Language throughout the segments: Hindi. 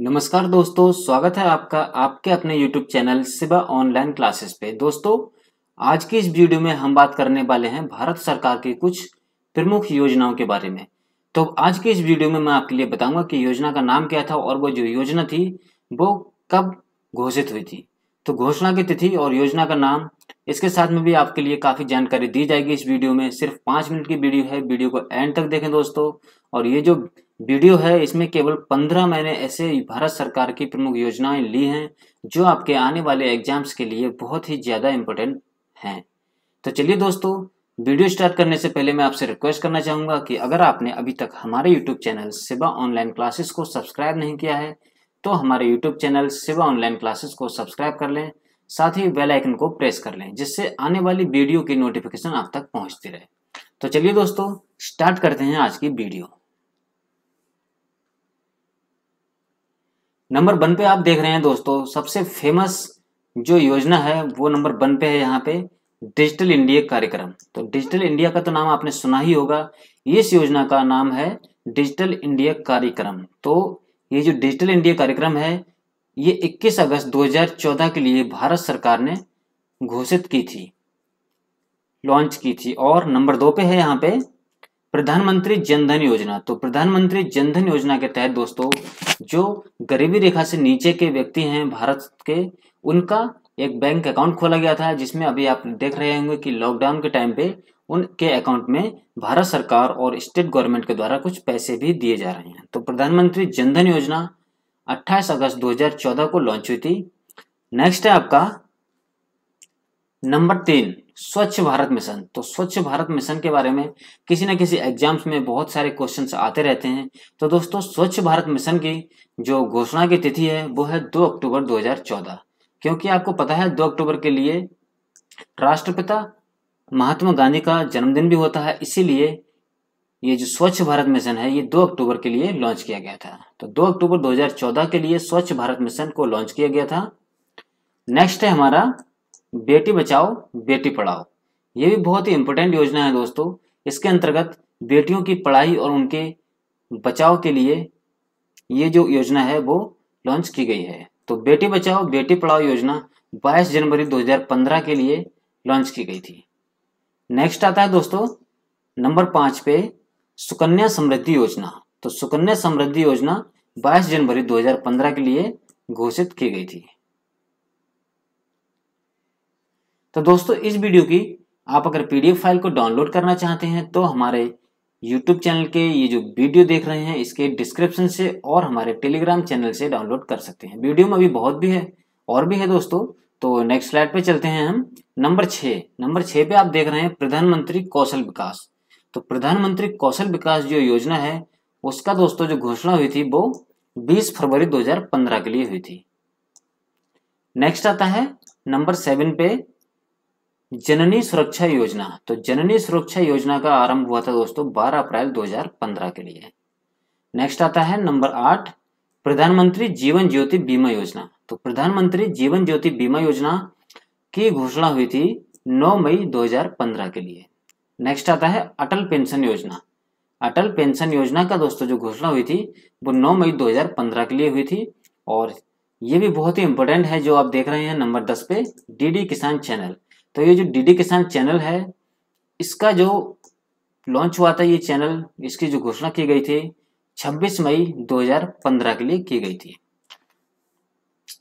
नमस्कार दोस्तों स्वागत है आपका आपके अपने YouTube channel Siba online classes पे दोस्तों आज की इस वीडियो में हम बात करने वाले हैं भारत सरकार की कुछ प्रमुख योजनाओं के बारे में तो आज की इस वीडियो में मैं आपके लिए बताऊंगा कि योजना का नाम क्या था और वो जो योजना थी वो कब घोषित हुई थी तो घोषणा की तिथि और योजना का नाम इसके साथ में भी आपके लिए काफ़ी जानकारी दी जाएगी इस वीडियो में सिर्फ पांच मिनट की वीडियो है वीडियो को एंड तक देखें दोस्तों और ये जो वीडियो है इसमें केवल पंद्रह मैंने ऐसे भारत सरकार की प्रमुख योजनाएं ली हैं जो आपके आने वाले एग्जाम्स के लिए बहुत ही ज़्यादा इम्पोर्टेंट हैं तो चलिए दोस्तों वीडियो स्टार्ट करने से पहले मैं आपसे रिक्वेस्ट करना चाहूँगा कि अगर आपने अभी तक हमारे YouTube channel Siva online classes को सब्सक्राइब नहीं किया है तो हमारे YouTube channel Seva online classes को सब्सक्राइब कर लें साथ ही बेल आइकन को प्रेस कर लें जिससे आने वाली वीडियो की नोटिफिकेशन आप तक पहुंचती रहे तो चलिए दोस्तों स्टार्ट करते हैं आज की वीडियो नंबर वन पे आप देख रहे हैं दोस्तों सबसे फेमस जो योजना है वो नंबर वन पे है यहाँ पे डिजिटल इंडिया कार्यक्रम तो डिजिटल इंडिया का तो नाम आपने सुना ही होगा इस योजना का नाम है डिजिटल इंडिया कार्यक्रम तो ये जो डिजिटल इंडिया कार्यक्रम है ये 21 अगस्त 2014 के लिए भारत सरकार ने घोषित की थी लॉन्च की थी और नंबर दो पे है यहाँ पे प्रधानमंत्री जनधन योजना तो प्रधानमंत्री जनधन योजना के तहत दोस्तों जो गरीबी रेखा से नीचे के व्यक्ति हैं भारत के उनका एक बैंक अकाउंट खोला गया था जिसमें अभी आप देख रहे होंगे कि लॉकडाउन के टाइम पे उनके अकाउंट में भारत सरकार और स्टेट गवर्नमेंट के द्वारा कुछ पैसे भी दिए जा रहे हैं तो प्रधानमंत्री जनधन योजना 28 अगस्त 2014 को लॉन्च हुई थी नेक्स्ट है आपका नंबर तीन स्वच्छ भारत मिशन तो स्वच्छ भारत मिशन के बारे में किसी ना किसी एग्जाम्स में बहुत सारे क्वेश्चंस आते रहते हैं तो दोस्तों स्वच्छ भारत मिशन की जो घोषणा की तिथि है वो है 2 अक्टूबर 2014 क्योंकि आपको पता है 2 अक्टूबर के लिए राष्ट्रपिता महात्मा गांधी का जन्मदिन भी होता है इसीलिए ये जो स्वच्छ भारत मिशन है ये 2 अक्टूबर के लिए लॉन्च किया गया था तो 2 अक्टूबर 2014 के लिए स्वच्छ भारत मिशन को लॉन्च किया गया था नेक्स्ट है हमारा बेटी बचाओ बेटी पढ़ाओ ये भी बहुत ही इंपॉर्टेंट योजना है दोस्तों इसके अंतर्गत बेटियों की पढ़ाई और उनके बचाव के लिए ये जो योजना है वो लॉन्च की गई है तो बेटी बचाओ बेटी पढ़ाओ योजना 22 जनवरी 2015 के लिए लॉन्च की गई थी नेक्स्ट आता है दोस्तों नंबर पांच पे सुकन्या समृद्धि योजना तो सुकन्या समृद्धि योजना 22 जनवरी 2015 के लिए घोषित की गई थी तो दोस्तों इस वीडियो की आप अगर पीडीएफ फाइल को डाउनलोड करना चाहते हैं तो हमारे यूट्यूब चैनल के ये जो वीडियो देख रहे हैं इसके डिस्क्रिप्शन से और हमारे टेलीग्राम चैनल से डाउनलोड कर सकते हैं वीडियो में अभी बहुत भी है और भी है दोस्तों तो नेक्स्ट स्लाइड पे चलते हैं हम नंबर छः नंबर छः पे आप देख रहे हैं प्रधानमंत्री कौशल विकास तो प्रधानमंत्री कौशल विकास जो योजना है उसका दोस्तों जो घोषणा हुई थी वो 20 फरवरी 2015 के लिए हुई थी नेक्स्ट आता है नंबर सेवन पे जननी सुरक्षा योजना तो जननी सुरक्षा योजना का आरंभ हुआ था दोस्तों 12 अप्रैल 2015 के लिए नेक्स्ट आता है नंबर आठ प्रधानमंत्री जीवन ज्योति बीमा योजना तो प्रधानमंत्री जीवन ज्योति बीमा योजना की घोषणा हुई थी 9 मई 2015 के लिए नेक्स्ट आता है अटल पेंशन योजना अटल पेंशन योजना का दोस्तों जो घोषणा हुई थी वो 9 मई 2015 के लिए हुई थी और ये भी बहुत ही इंपॉर्टेंट है जो आप देख रहे हैं नंबर 10 पे डीडी किसान चैनल तो ये जो डी किसान चैनल है इसका जो लॉन्च हुआ था ये चैनल इसकी जो घोषणा की गई थी 26 मई 2015 के लिए की गई थी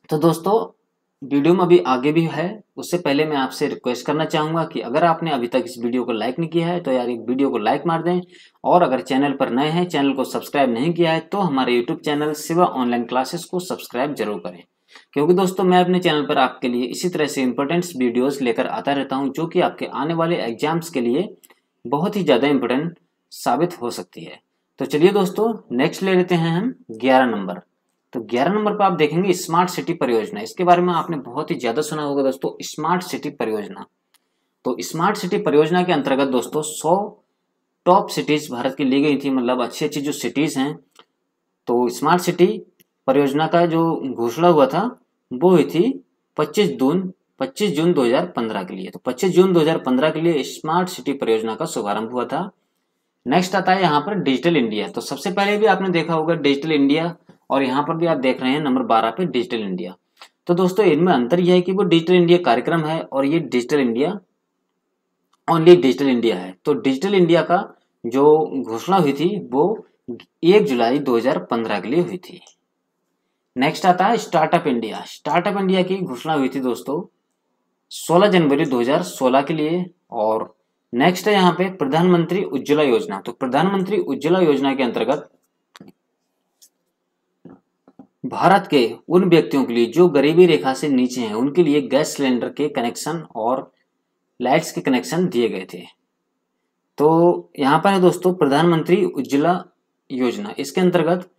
तो दोस्तों वीडियो में अभी आगे भी है उससे पहले मैं आपसे रिक्वेस्ट करना चाहूंगा कि अगर आपने अभी तक इस वीडियो को लाइक नहीं किया है तो यार वीडियो को लाइक मार दें और अगर चैनल पर नए हैं चैनल को सब्सक्राइब नहीं किया है तो हमारे YouTube channel Siva online classes को सब्सक्राइब जरूर करें क्योंकि दोस्तों मैं अपने चैनल पर आपके लिए इसी तरह से इंपॉर्टेंट वीडियोस लेकर आता रहता हूं जो कि आपके आने वाले एग्जाम्स के लिए बहुत ही ज़्यादा इम्पोर्टेंट साबित हो सकती है तो चलिए दोस्तों नेक्स्ट ले लेते हैं हम ग्यारह नंबर तो ग्यारह नंबर पर आप देखेंगे स्मार्ट सिटी परियोजना इसके बारे में आपने बहुत ही ज़्यादा सुना होगा दोस्तों स्मार्ट सिटी परियोजना तो स्मार्ट सिटी परियोजना के अंतर्गत दोस्तों सौ टॉप सिटीज़ भारत की ली गई थी मतलब अच्छी अच्छी जो सिटीज़ हैं तो स्मार्ट सिटी परियोजना का जो घोषणा हुआ था वो हुई थी 25 जून 25 जून 2015 के लिए तो 25 जून 2015 के लिए स्मार्ट सिटी परियोजना का शुभारंभ हुआ था नेक्स्ट आता है यहाँ पर डिजिटल इंडिया तो सबसे पहले भी आपने देखा होगा डिजिटल इंडिया और यहाँ पर भी आप देख रहे हैं नंबर बारह पे डिजिटल इंडिया तो दोस्तों इनमें अंतर यह है कि वो डिजिटल इंडिया कार्यक्रम है और ये digital India only digital India है तो डिजिटल इंडिया का जो घोषणा हुई थी वो एक जुलाई 2015 के लिए हुई थी नेक्स्ट आता है स्टार्टअप इंडिया स्टार्टअप इंडिया की घोषणा हुई थी दोस्तों 16 जनवरी 2016 के लिए और नेक्स्ट है यहाँ पे प्रधानमंत्री उज्ज्वला योजना तो प्रधानमंत्री उज्ज्वला योजना के अंतर्गत भारत के उन व्यक्तियों के लिए जो गरीबी रेखा से नीचे हैं उनके लिए गैस सिलेंडर के कनेक्शन और लाइट्स के कनेक्शन दिए गए थे तो यहाँ पर है दोस्तों प्रधानमंत्री उज्ज्वला योजना इसके अंतर्गत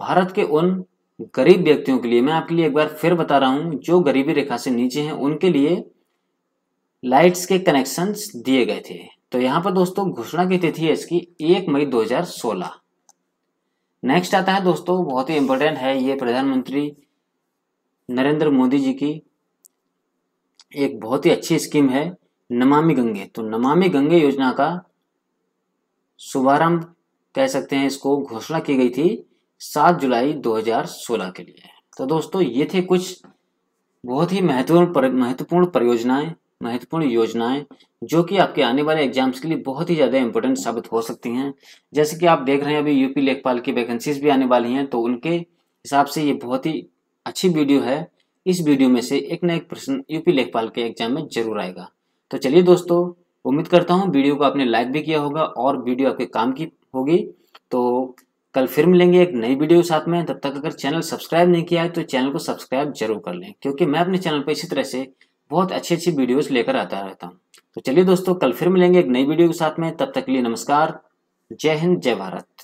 भारत के उन गरीब व्यक्तियों के लिए मैं आपके लिए एक बार फिर बता रहा हूं जो गरीबी रेखा से नीचे हैं उनके लिए लाइट्स के कनेक्शंस दिए गए थे तो यहां पर दोस्तों घोषणा की तिथि है इसकी एक मई 2016 नेक्स्ट आता है दोस्तों बहुत ही इंपॉर्टेंट है ये प्रधानमंत्री नरेंद्र मोदी जी की एक बहुत ही अच्छी स्कीम है नमामि गंगे तो नमामि गंगे योजना का शुभारंभ कह सकते हैं इसको घोषणा की गई थी सात जुलाई 2016 के लिए तो दोस्तों ये थे कुछ बहुत ही महत्वपूर्ण पर, महत्वपूर्ण परियोजनाएं महत्वपूर्ण योजनाएं जो कि आपके आने वाले एग्जाम्स के लिए बहुत ही ज़्यादा इंपॉर्टेंट साबित हो सकती हैं जैसे कि आप देख रहे हैं अभी यूपी लेखपाल की वैकेंसीज भी आने वाली हैं तो उनके हिसाब से ये बहुत ही अच्छी वीडियो है इस वीडियो में से एक ना एक प्रश्न यूपी लेखपाल के एग्जाम में जरूर आएगा तो चलिए दोस्तों उम्मीद करता हूँ वीडियो को आपने लाइक भी किया होगा और वीडियो आपके काम की होगी तो कल फिर मिलेंगे एक नई वीडियो के साथ में तब तक अगर चैनल सब्सक्राइब नहीं किया है तो चैनल को सब्सक्राइब जरूर कर लें क्योंकि मैं अपने चैनल पर इसी तरह से बहुत अच्छी अच्छी वीडियोस लेकर आता रहता हूँ तो चलिए दोस्तों कल फिर मिलेंगे एक नई वीडियो के साथ में तब तक के लिए नमस्कार जय हिंद जय भारत